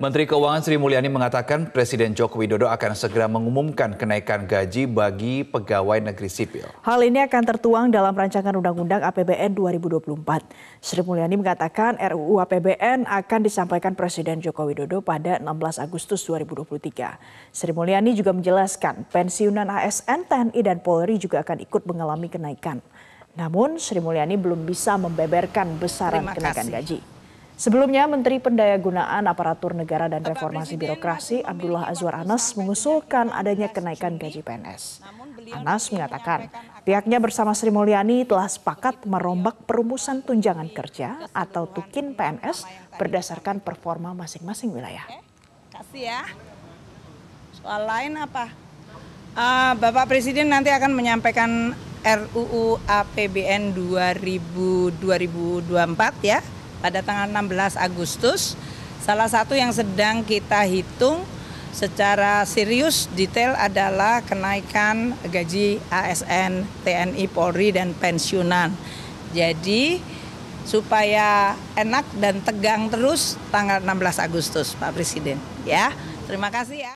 Menteri Keuangan Sri Mulyani mengatakan Presiden Joko Widodo akan segera mengumumkan kenaikan gaji bagi pegawai negeri sipil. Hal ini akan tertuang dalam rancangan Undang-Undang APBN 2024. Sri Mulyani mengatakan RUU APBN akan disampaikan Presiden Joko Widodo pada 16 Agustus 2023. Sri Mulyani juga menjelaskan pensiunan ASN, TNI, dan Polri juga akan ikut mengalami kenaikan. Namun Sri Mulyani belum bisa membeberkan besaran kenaikan gaji. Sebelumnya, Menteri Pendayagunaan Aparatur Negara dan Reformasi Birokrasi Abdullah Azwar Anas mengusulkan adanya kenaikan gaji PNS. Anas mengatakan pihaknya bersama Sri Mulyani telah sepakat merombak perumusan tunjangan kerja atau tukin PNS berdasarkan performa masing-masing wilayah. Kasih ya. Soal lain apa? Uh, Bapak Presiden nanti akan menyampaikan RUU APBN 2000, 2024 ya pada tanggal 16 Agustus. Salah satu yang sedang kita hitung secara serius detail adalah kenaikan gaji ASN, TNI, Polri, dan pensiunan. Jadi supaya enak dan tegang terus tanggal 16 Agustus Pak Presiden ya. Terima kasih ya.